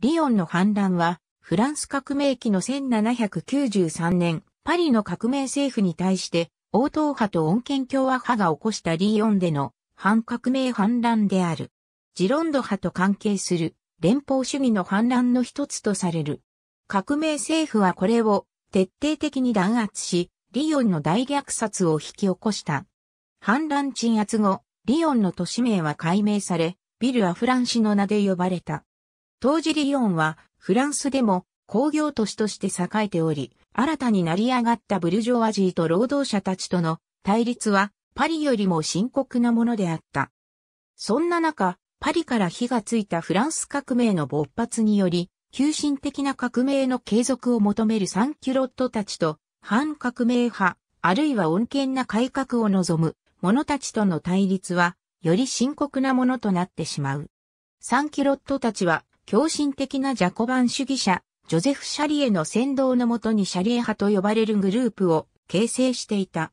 リオンの反乱は、フランス革命期の1793年、パリの革命政府に対して、王党派と穏健共和派が起こしたリオンでの反革命反乱である。ジロンド派と関係する連邦主義の反乱の一つとされる。革命政府はこれを徹底的に弾圧し、リオンの大虐殺を引き起こした。反乱鎮圧後、リオンの都市名は改名され、ビル・アフランシの名で呼ばれた。当時リヨンはフランスでも工業都市として栄えており、新たに成り上がったブルジョワジーと労働者たちとの対立はパリよりも深刻なものであった。そんな中、パリから火がついたフランス革命の勃発により、急進的な革命の継続を求めるサンキュロットたちと、反革命派、あるいは穏健な改革を望む者たちとの対立は、より深刻なものとなってしまう。サンキュロットたちは狂信的なジャコバン主義者、ジョゼフ・シャリエの先導のもとにシャリエ派と呼ばれるグループを形成していた。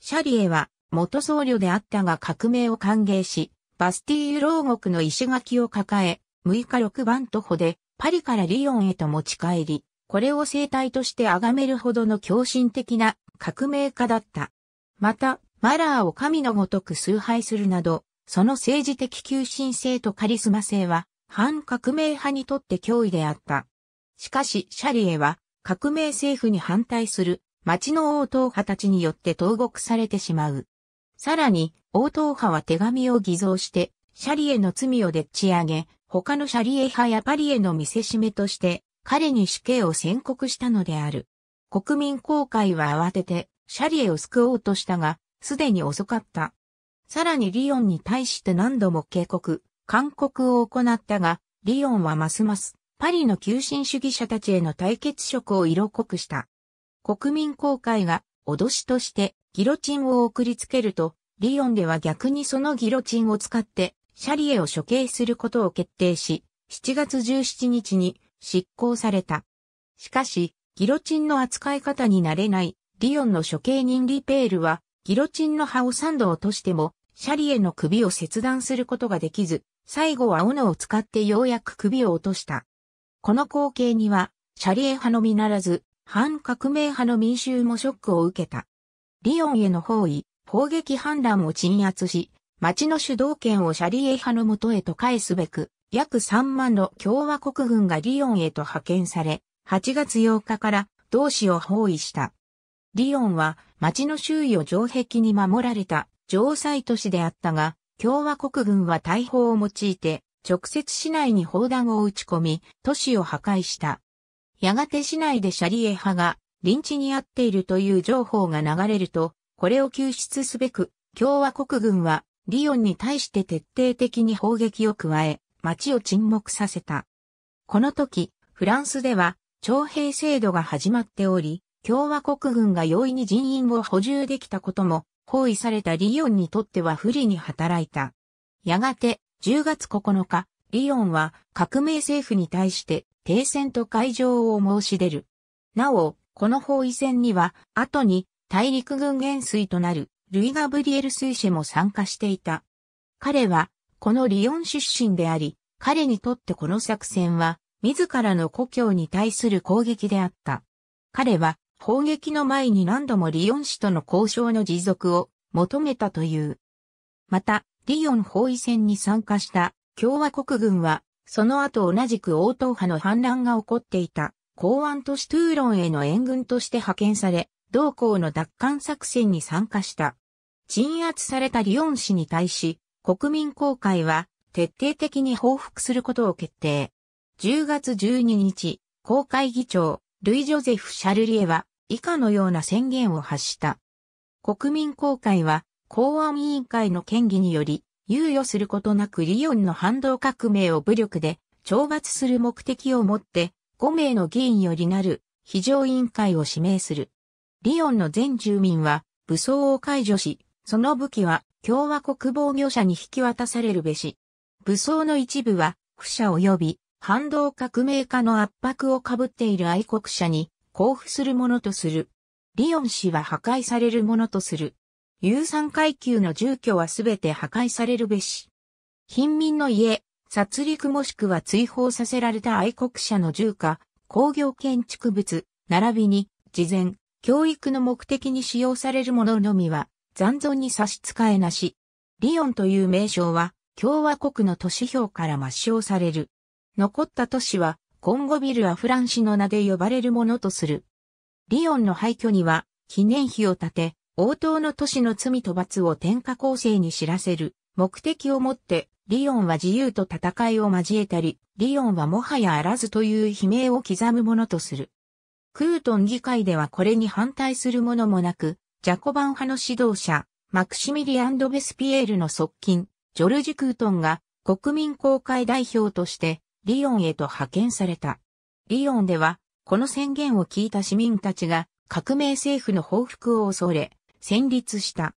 シャリエは元僧侶であったが革命を歓迎し、バスティーユ牢獄の石垣を抱え、6日6番徒歩でパリからリヨンへと持ち帰り、これを生態として崇めるほどの狂信的な革命家だった。また、マラーを神のごとく崇拝するなど、その政治的求心性とカリスマ性は、反革命派にとって脅威であった。しかしシャリエは革命政府に反対する町の王党派たちによって投獄されてしまう。さらに王党派は手紙を偽造してシャリエの罪をでっち上げ、他のシャリエ派やパリへの見せしめとして彼に死刑を宣告したのである。国民公会は慌ててシャリエを救おうとしたが、すでに遅かった。さらにリヨンに対して何度も警告、勧告を行ったが、リオンはますますパリの急進主義者たちへの対決色を色濃くした。国民公会が脅しとしてギロチンを送りつけると、リオンでは逆にそのギロチンを使ってシャリエを処刑することを決定し、7月17日に執行された。しかし、ギロチンの扱い方になれないリオンの処刑人リペールは、ギロチンの葉を3度落としても、シャリエの首を切断することができず、最後は斧を使ってようやく首を落とした。この光景には、シャリエ派のみならず、反革命派の民衆もショックを受けた。リオンへの包囲、砲撃反乱を鎮圧し、町の主導権をシャリエ派のとへと返すべく、約3万の共和国軍がリオンへと派遣され、8月8日から同市を包囲した。リオンは町の周囲を城壁に守られた城塞都市であったが、共和国軍は大砲を用いて、直接市内に砲弾を撃ち込み、都市を破壊した。やがて市内でシャリエ派が、臨地にあっているという情報が流れると、これを救出すべく、共和国軍は、リヨンに対して徹底的に砲撃を加え、街を沈黙させた。この時、フランスでは、徴兵制度が始まっており、共和国軍が容易に人員を補充できたことも包囲されたリヨンにとっては不利に働いた。やがて、10月9日、リヨンは革命政府に対して停戦と会場を申し出る。なお、この包囲戦には、後に大陸軍元帥となるルイ・ガブリエル・スイシェも参加していた。彼は、このリヨン出身であり、彼にとってこの作戦は、自らの故郷に対する攻撃であった。彼は、砲撃の前に何度もリヨン氏との交渉の持続を求めたという。また、リヨン包囲戦に参加した共和国軍は、その後同じく応答派の反乱が起こっていた港湾都市トゥーロンへの援軍として派遣され、同校の奪還作戦に参加した。鎮圧されたリヨン氏に対し、国民公会は徹底的に報復することを決定。10月12日、公会議長、ルイ・ジョゼフ・シャルリエは、以下のような宣言を発した。国民公会は公安委員会の権威により、猶予することなくリオンの反動革命を武力で懲罰する目的をもって5名の議員よりなる非常委員会を指名する。リオンの全住民は武装を解除し、その武器は共和国防御者に引き渡されるべし。武装の一部は、負者及び、反動革命家の圧迫をかぶっている愛国者に、交付するものとする。リオン市は破壊されるものとする。有産階級の住居はすべて破壊されるべし。貧民の家、殺戮もしくは追放させられた愛国者の住家、工業建築物、並びに、事前、教育の目的に使用されるもののみは、残存に差し支えなし。リオンという名称は、共和国の都市表から抹消される。残った都市は、コンゴビルはフランシの名で呼ばれるものとする。リヨンの廃墟には、記念碑を建て、応答の都市の罪と罰を天下構成に知らせる目的をもって、リヨンは自由と戦いを交えたり、リヨンはもはやあらずという悲鳴を刻むものとする。クートン議会ではこれに反対するものもなく、ジャコバン派の指導者、マクシミリアン・ド・ベスピエールの側近、ジョルジ・クートンが国民公会代表としてリヨンへと派遣された。リヨンでは、この宣言を聞いた市民たちが革命政府の報復を恐れ、戦慄した。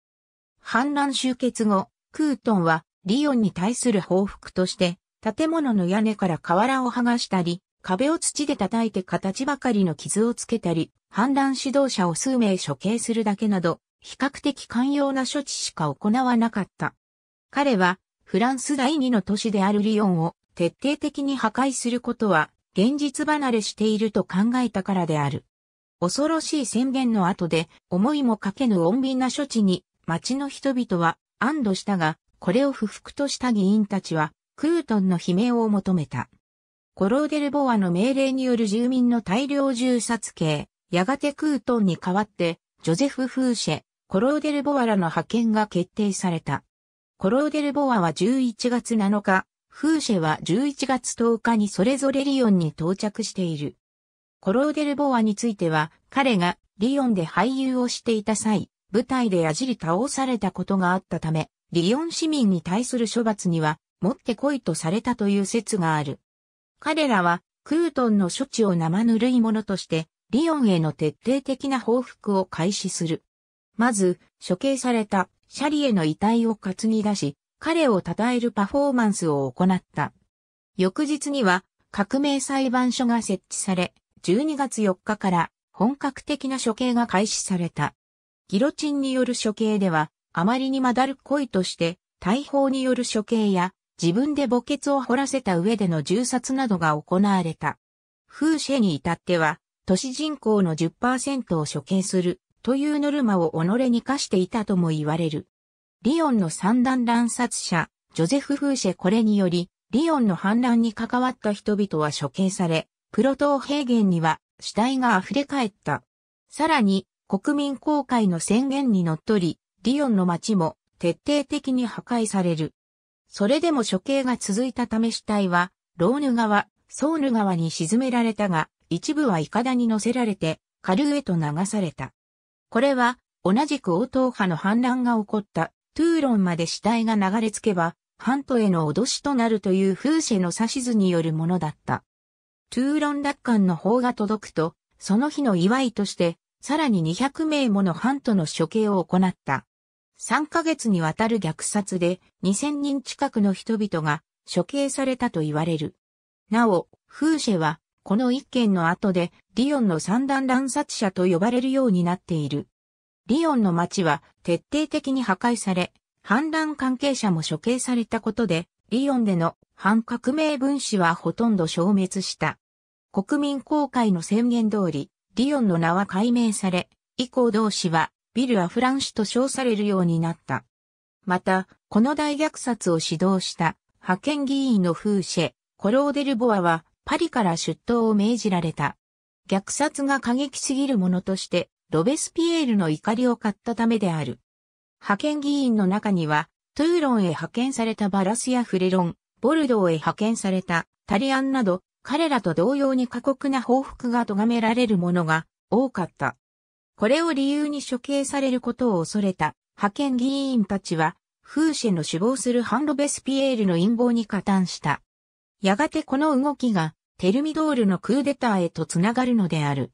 反乱終結後、クートンはリヨンに対する報復として、建物の屋根から瓦を剥がしたり、壁を土で叩いて形ばかりの傷をつけたり、反乱指導者を数名処刑するだけなど、比較的寛容な処置しか行わなかった。彼は、フランス第二の都市であるリヨンを徹底的に破壊することは現実離れしていると考えたからである。恐ろしい宣言の後で思いもかけぬ穏便な処置に町の人々は安堵したが、これを不服とした議員たちはクートンの悲鳴を求めた。コローデルボアの命令による住民の大量銃殺刑、やがてクートンに代わって、ジョゼフ・フーシェ、コローデルボアらの派遣が決定された。コローデルボアは11月7日、フーシェは11月10日にそれぞれリヨンに到着している。コローデル・ボアについては、彼がリヨンで俳優をしていた際、舞台で矢じり倒されたことがあったため、リヨン市民に対する処罰には、持ってこいとされたという説がある。彼らは、クートンの処置を生ぬるいものとして、リヨンへの徹底的な報復を開始する。まず、処刑されたシャリエの遺体を担ぎ出し、彼を称えるパフォーマンスを行った。翌日には革命裁判所が設置され、12月4日から本格的な処刑が開始された。ギロチンによる処刑では、あまりにまだる恋として、大砲による処刑や、自分で墓穴を掘らせた上での銃殺などが行われた。風車に至っては、都市人口の10%を処刑するというノルマを己に課していたとも言われる。リオンの三段乱殺者、ジョゼフ・フーシェこれにより、リオンの反乱に関わった人々は処刑され、プロト平原には死体が溢れ返った。さらに、国民公開の宣言にのっとり、リオンの町も徹底的に破壊される。それでも処刑が続いたため死体は、ローヌ川、ソーヌ川に沈められたが、一部はイカダに乗せられて、下流へと流された。これは、同じく応答派の反乱が起こったトゥーロンまで死体が流れ着けば、ハントへの脅しとなるという風ェの指図によるものだった。トゥーロン奪還の法が届くと、その日の祝いとして、さらに200名ものハントの処刑を行った。3ヶ月にわたる虐殺で2000人近くの人々が処刑されたと言われる。なお、フーシェはこの一件の後でディオンの三段乱殺者と呼ばれるようになっている。リヨンの街は徹底的に破壊され、反乱関係者も処刑されたことで、リヨンでの反革命分子はほとんど消滅した。国民公会の宣言通り、リヨンの名は改名され、以降同氏はビル・アフランシュと称されるようになった。また、この大虐殺を指導した派遣議員のフーシェ、コローデル・ボアはパリから出頭を命じられた。虐殺が過激すぎるものとしてロベスピエールの怒りを買ったためである。派遣議員の中には、トゥーロンへ派遣されたバラスやフレロン、ボルドーへ派遣されたタリアンなど、彼らと同様に過酷な報復が咎められるものが多かった。これを理由に処刑されることを恐れた派遣議員たちは、フーシェの死亡するハンロベスピエールの陰謀に加担した。やがてこの動きがテルミドールのクーデターへと繋がるのである。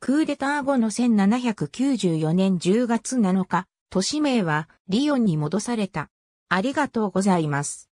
クーデター後の1794年10月7日、都市名はリヨンに戻された。ありがとうございます。